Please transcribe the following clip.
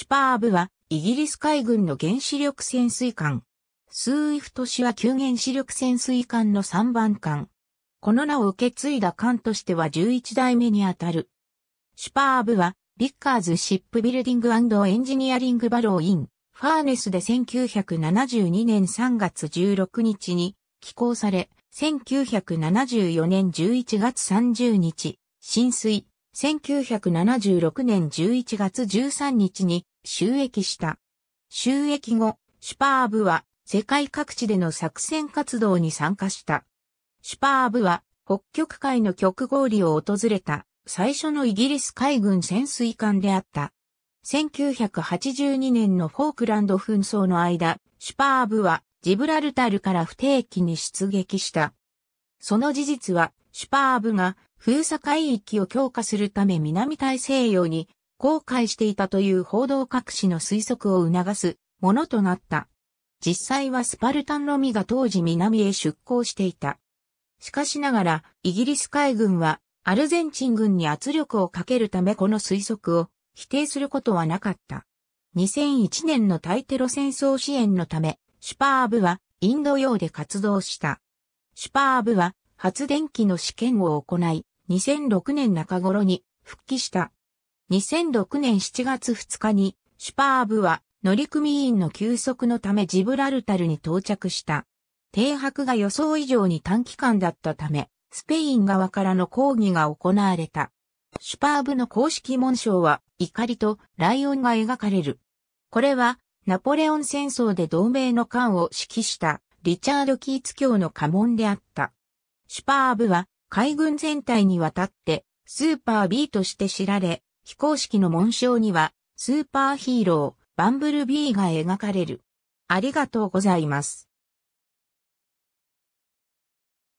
シュパーブは、イギリス海軍の原子力潜水艦。スーイフト氏は旧原子力潜水艦の3番艦。この名を受け継いだ艦としては11代目にあたる。シュパーブは、ビッカーズシップビルディングエンジニアリングバローイン、ファーネスで1972年3月16日に寄港され、1974年11月30日、浸水、1976年11月13日に収益した。収益後、シュパーブは世界各地での作戦活動に参加した。シュパーブは北極海の極氷を訪れた最初のイギリス海軍潜水艦であった。1982年のフォークランド紛争の間、シュパーブはジブラルタルから不定期に出撃した。その事実は、シュパーブが封鎖海域を強化するため南大西洋に後悔していたという報道各紙の推測を促すものとなった。実際はスパルタンのみが当時南へ出港していた。しかしながら、イギリス海軍はアルゼンチン軍に圧力をかけるためこの推測を否定することはなかった。2001年の対テロ戦争支援のため、シュパーブはインド洋で活動した。シュパーブは発電機の試験を行い、2006年中頃に復帰した。2006年7月2日に、シュパーブは乗組員の休息のためジブラルタルに到着した。停泊が予想以上に短期間だったため、スペイン側からの抗議が行われた。シュパーブの公式紋章は怒りとライオンが描かれる。これはナポレオン戦争で同盟の艦を指揮したリチャード・キーツ教の家紋であった。シュパーブは海軍全体にわたってスーパー B として知られ、非公式の紋章には、スーパーヒーロー、バンブルビーが描かれる。ありがとうございます。